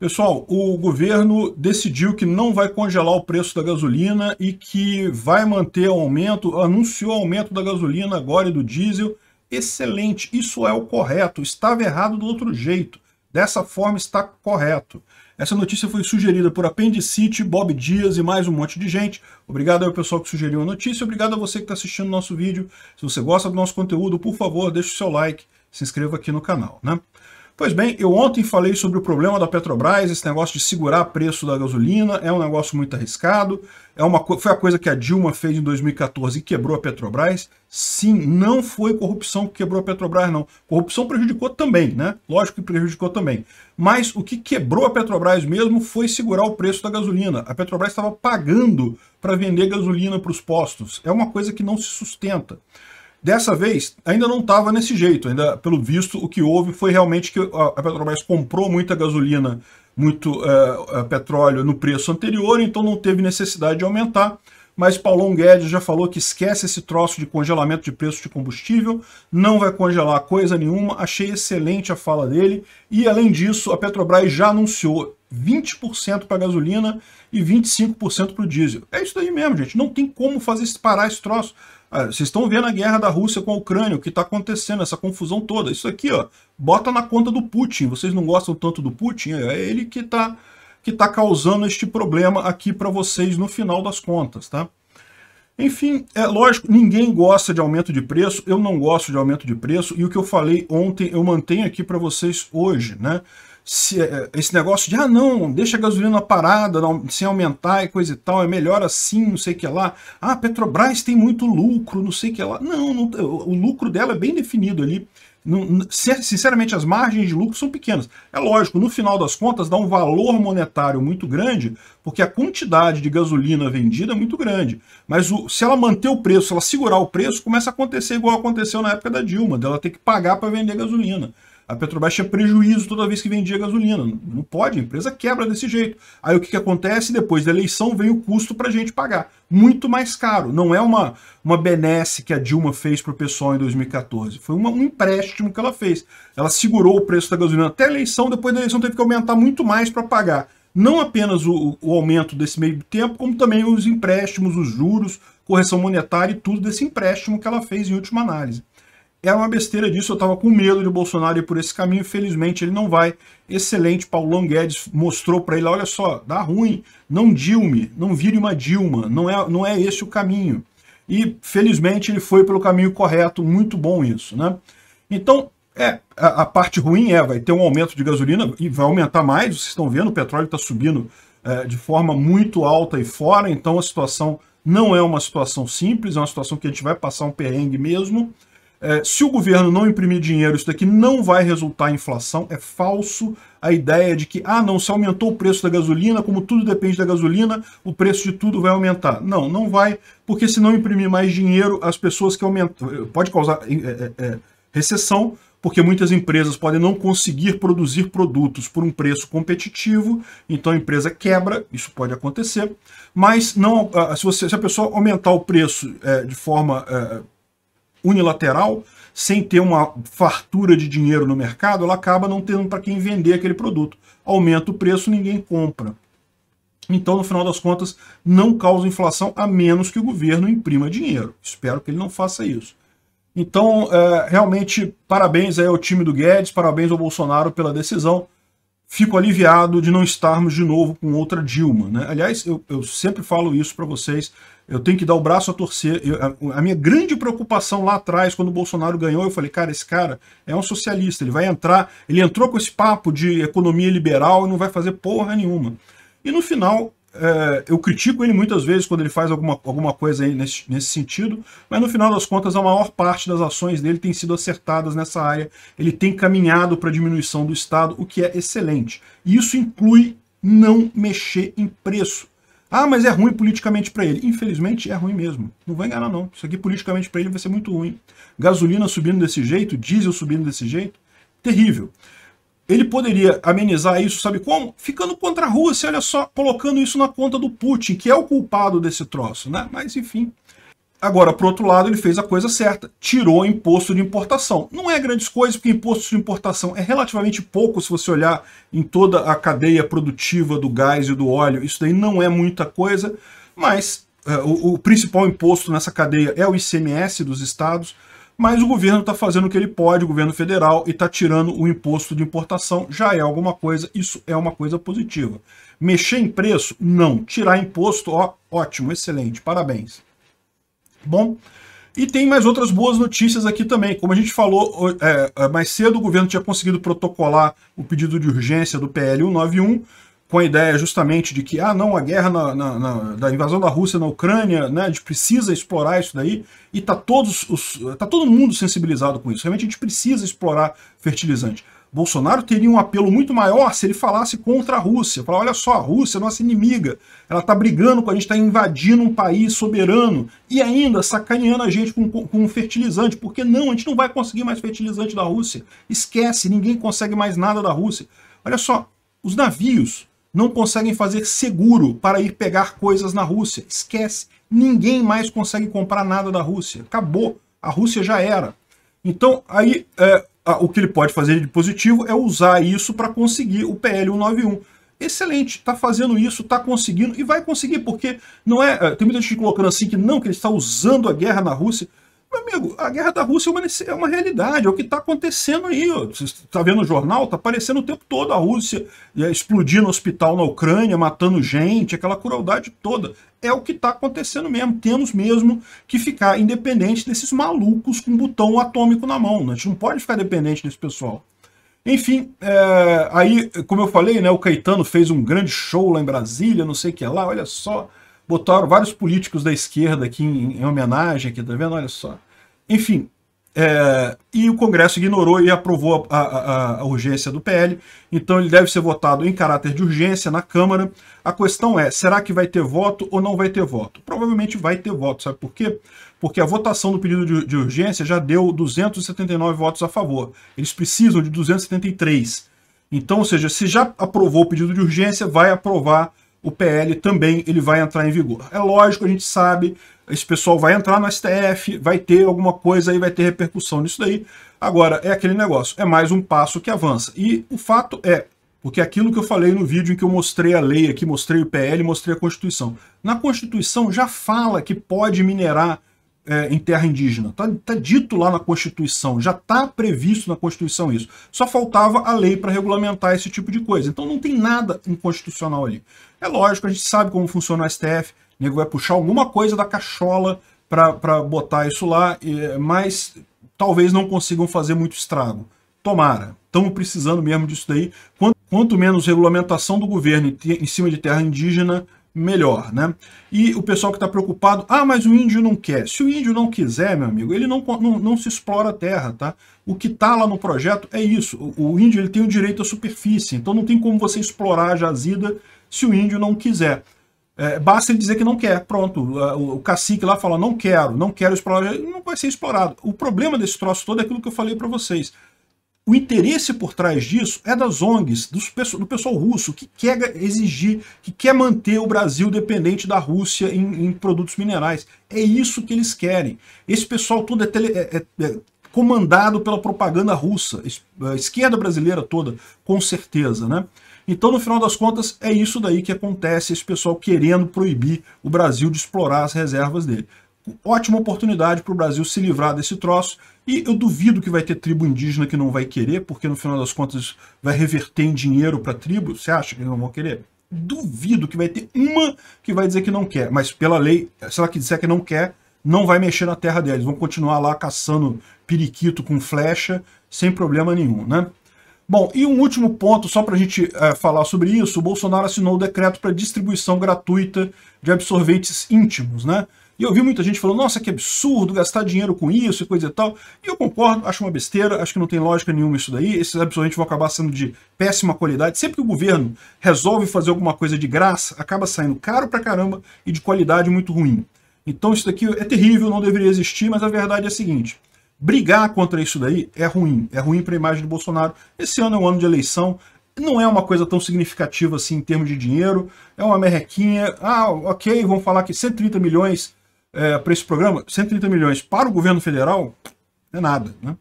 Pessoal, o governo decidiu que não vai congelar o preço da gasolina e que vai manter o aumento, anunciou aumento da gasolina agora e do diesel. Excelente, isso é o correto, estava errado do outro jeito. Dessa forma está correto. Essa notícia foi sugerida por Appendicite, Bob Dias e mais um monte de gente. Obrigado ao pessoal que sugeriu a notícia, obrigado a você que está assistindo o nosso vídeo. Se você gosta do nosso conteúdo, por favor, deixe o seu like, se inscreva aqui no canal. Né? Pois bem, eu ontem falei sobre o problema da Petrobras, esse negócio de segurar preço da gasolina, é um negócio muito arriscado, é uma, foi a coisa que a Dilma fez em 2014 e quebrou a Petrobras. Sim, não foi corrupção que quebrou a Petrobras, não. Corrupção prejudicou também, né? Lógico que prejudicou também. Mas o que quebrou a Petrobras mesmo foi segurar o preço da gasolina. A Petrobras estava pagando para vender gasolina para os postos. É uma coisa que não se sustenta. Dessa vez, ainda não estava nesse jeito. Ainda, pelo visto, o que houve foi realmente que a Petrobras comprou muita gasolina, muito é, é, petróleo no preço anterior, então não teve necessidade de aumentar. Mas Paulo Guedes já falou que esquece esse troço de congelamento de preço de combustível, não vai congelar coisa nenhuma. Achei excelente a fala dele. E, além disso, a Petrobras já anunciou 20% para gasolina e 25% para o diesel. É isso aí mesmo, gente. Não tem como fazer parar esse troço. Ah, vocês estão vendo a guerra da Rússia com a Ucrânia, o que está acontecendo, essa confusão toda. Isso aqui, ó, bota na conta do Putin. Vocês não gostam tanto do Putin? É ele que está que tá causando este problema aqui para vocês no final das contas, tá? Enfim, é lógico, ninguém gosta de aumento de preço, eu não gosto de aumento de preço, e o que eu falei ontem eu mantenho aqui para vocês hoje, né? se, é, esse negócio de, ah, não, deixa a gasolina parada, não, sem aumentar e coisa e tal, é melhor assim, não sei o que lá. Ah, Petrobras tem muito lucro, não sei o que lá. Não, não o lucro dela é bem definido ali. sinceramente, as margens de lucro são pequenas. É lógico, no final das contas, dá um valor monetário muito grande, porque a quantidade de gasolina vendida é muito grande. Mas o, se ela manter o preço, se ela segurar o preço, começa a acontecer igual aconteceu na época da Dilma, dela ter que pagar para vender gasolina. A Petrobras tinha prejuízo toda vez que vendia gasolina. Não pode, a empresa quebra desse jeito. Aí o que, que acontece? Depois da eleição vem o custo para a gente pagar. Muito mais caro. Não é uma, uma benesse que a Dilma fez para o pessoal em 2014. Foi uma, um empréstimo que ela fez. Ela segurou o preço da gasolina até a eleição, depois da eleição teve que aumentar muito mais para pagar não apenas o, o, aumento desse meio tempo, como também os empréstimos, os juros, correção monetária e tudo desse empréstimo que ela fez em última análise era é uma besteira disso, eu estava com medo de Bolsonaro ir por esse caminho, felizmente ele não vai. Excelente, Paulão Guedes mostrou para ele, olha só, dá ruim, não Dilme, não vire uma Dilma, não é, não é esse o caminho. E felizmente ele foi pelo caminho correto, muito bom isso, né? Então, é, a, a parte ruim é, vai ter um aumento de gasolina e vai aumentar mais, vocês estão vendo, o petróleo está subindo é, de forma muito alta e fora, então a situação não é uma situação simples, é uma situação que a gente vai passar um perrengue mesmo, é, se o governo não imprimir dinheiro, isso daqui não vai resultar em inflação. É falso a ideia de que, ah, não, se aumentou o preço da gasolina, como tudo depende da gasolina, o preço de tudo vai aumentar. Não, não vai, porque se não imprimir mais dinheiro, as pessoas que aumentam. Eh, pode causar é, é, recessão, porque muitas empresas podem não conseguir produzir produtos por um preço competitivo, então a empresa quebra, isso pode acontecer, mas não ah, se, você, se a pessoa aumentar o preço é, de forma é, unilateral, sem ter uma fartura de dinheiro no mercado, ela acaba não tendo para quem vender aquele produto. Aumenta o preço, ninguém compra. Então, no final das contas, não causa inflação a menos que o governo imprima dinheiro. Espero que ele não faça isso. Então, é, realmente, parabéns aí ao time do Guedes, parabéns ao Bolsonaro pela decisão fico aliviado de não estarmos de novo com outra Dilma. Né? Aliás, eu, eu sempre falo isso para vocês, eu tenho que dar o braço a torcer. Eu, a, a, minha grande preocupação lá atrás, quando o Bolsonaro ganhou, eu falei, cara, esse cara é um socialista, ele vai entrar, ele entrou com esse papo de economia liberal e não vai fazer porra nenhuma. E no final, é, eu critico ele muitas vezes quando ele faz alguma, alguma coisa nesse, nesse sentido, mas no final das contas a maior parte das ações dele tem sido acertadas nessa área, ele tem caminhado para a diminuição do Estado, o que é excelente. isso inclui não mexer em preço. Ah, mas é ruim politicamente para ele. Infelizmente é ruim mesmo. Não vai enganar não. Isso aqui politicamente para ele vai ser muito ruim. Gasolina subindo desse jeito, diesel subindo desse jeito, terrível ele poderia amenizar isso, sabe como? Ficando contra a Rússia, olha só, colocando isso na conta do Putin, que é o culpado desse troço, né? Mas enfim. Agora, por outro lado, ele fez a coisa certa, tirou o imposto de importação. Não é grandes coisas, porque imposto de importação é relativamente pouco se você olhar em toda a cadeia produtiva do gás e do óleo. Isso daí não é muita coisa, mas uh, o, o principal imposto nessa cadeia é o ICMS dos estados, mas o governo está fazendo o que ele pode, o governo federal, e está tirando o imposto de importação, já é alguma coisa, isso é uma coisa positiva. Mexer em preço? Não. Tirar imposto? Ó, ótimo, excelente, parabéns. Bom, e tem mais outras boas notícias aqui também. Como a gente falou é, é, mais cedo, o governo tinha conseguido protocolar o pedido de urgência do PL 191, com a ideia justamente de que, ah, não, a guerra na, na, na, da invasão da Rússia na Ucrânia, né, a gente precisa explorar isso daí, e tá, todos os, tá todo mundo sensibilizado com isso. Realmente a gente precisa explorar fertilizante. Bolsonaro teria um apelo muito maior se ele falasse contra a Rússia. para olha só, a Rússia é nossa inimiga, ela está brigando com a gente, está invadindo um país soberano e ainda sacaneando a gente com, com, fertilizante. Porque não, a gente não vai conseguir mais fertilizante da Rússia. Esquece, ninguém consegue mais nada da Rússia. Olha só, os navios não conseguem fazer seguro para ir pegar coisas na Rússia. Esquece. Ninguém mais consegue comprar nada da Rússia. Acabou. A Rússia já era. Então, aí, é, o que ele pode fazer de positivo é usar isso para conseguir o PL 191. Excelente, está fazendo isso, está conseguindo e vai conseguir, porque não é, é. Tem muita gente colocando assim que não, que ele está usando a guerra na Rússia amigo, a guerra da Rússia é uma, é uma realidade, é o que está acontecendo aí. Ó. Você está vendo o jornal, está aparecendo o tempo todo a Rússia é, explodindo hospital na Ucrânia, matando gente, aquela crueldade toda. É o que está acontecendo mesmo. Temos mesmo que ficar independente desses malucos com um botão atômico na mão. Né? A gente não pode ficar dependente desse pessoal. Enfim, é, aí, como eu falei, né, o Caetano fez um grande show lá em Brasília, não sei o que lá, olha só botaram vários políticos da esquerda aqui em, em, homenagem, aqui, tá vendo? Olha só. Enfim, é, e o Congresso ignorou e aprovou a, a, a, urgência do PL, então ele deve ser votado em caráter de urgência na Câmara. A questão é, será que vai ter voto ou não vai ter voto? Provavelmente vai ter voto, sabe por quê? Porque a votação do pedido de, de urgência já deu 279 votos a favor, eles precisam de 273. Então, ou seja, se já aprovou o pedido de urgência, vai aprovar o PL também ele vai entrar em vigor. É lógico, a gente sabe, esse pessoal vai entrar no STF, vai ter alguma coisa aí, vai ter repercussão nisso daí. Agora, é aquele negócio, é mais um passo que avança. E o fato é, porque aquilo que eu falei no vídeo em que eu mostrei a lei aqui, mostrei o PL, mostrei a Constituição. Na Constituição já fala que pode minerar é, em terra indígena. Está tá dito lá na Constituição, já está previsto na Constituição isso. Só faltava a lei para regulamentar esse tipo de coisa. Então não tem nada inconstitucional ali. É lógico, a gente sabe como funciona o STF, o nego vai puxar alguma coisa da cachola para botar isso lá, mas talvez não consigam fazer muito estrago. Tomara, estamos precisando mesmo disso daí. Quanto, quanto menos regulamentação do governo em, em cima de terra indígena, melhor, né? E o pessoal que está preocupado, ah, mas o índio não quer. Se o índio não quiser, meu amigo, ele não, não, não se explora a terra, tá? O que está lá no projeto é isso. O, o, índio ele tem o direito à superfície, então não tem como você explorar a jazida se o índio não quiser. É, basta ele dizer que não quer, pronto. O, o cacique lá fala, não quero, não quero explorar, não vai ser explorado. O problema desse troço todo é aquilo que eu falei para vocês o interesse por trás disso é das ONGs, dos, do pessoal russo, que quer exigir, que quer manter o Brasil dependente da Rússia em, em produtos minerais. É isso que eles querem. Esse pessoal todo é, tele, é, é, é comandado pela propaganda russa, a esquerda brasileira toda, com certeza, né? Então, no final das contas, é isso daí que acontece, esse pessoal querendo proibir o Brasil de explorar as reservas dele ótima oportunidade para o Brasil se livrar desse troço. E eu duvido que vai ter tribo indígena que não vai querer, porque no final das contas vai reverter em dinheiro para a tribo. Você acha que eles não vão querer? Duvido que vai ter uma que vai dizer que não quer. Mas pela lei, se ela que disser que não quer, não vai mexer na terra deles. Vão continuar lá caçando periquito com flecha, sem problema nenhum, né? Bom, e um último ponto, só para a gente é, falar sobre isso, o Bolsonaro assinou o decreto para distribuição gratuita de absorventes íntimos, né? E eu vi muita gente falando, nossa, que absurdo gastar dinheiro com isso e coisa e tal. E eu concordo, acho uma besteira, acho que não tem lógica nenhuma isso daí. Esses absorventes vão acabar sendo de péssima qualidade. Sempre que o governo resolve fazer alguma coisa de graça, acaba saindo caro pra caramba e de qualidade muito ruim. Então isso daqui é terrível, não deveria existir, mas a verdade é a seguinte. Brigar contra isso daí é ruim, é ruim para a imagem do Bolsonaro. Esse ano é um ano de eleição, não é uma coisa tão significativa assim em termos de dinheiro, é uma merrequinha. Ah, ok, vamos falar que 130 milhões é, para esse programa, 130 milhões para o governo federal é nada. Né?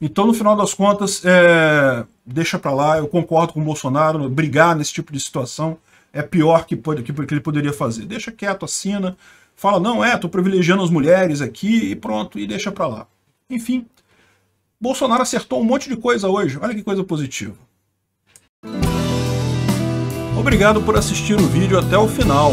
Então, no final das contas, é, deixa para lá, eu concordo com o Bolsonaro, brigar nesse tipo de situação é pior que, pode, que, que ele poderia fazer. Deixa quieto, assina, fala, não, é, estou privilegiando as mulheres aqui e pronto, e deixa para lá. Enfim, Bolsonaro acertou um monte de coisa hoje, olha que coisa positiva. Obrigado por assistir o vídeo até o final.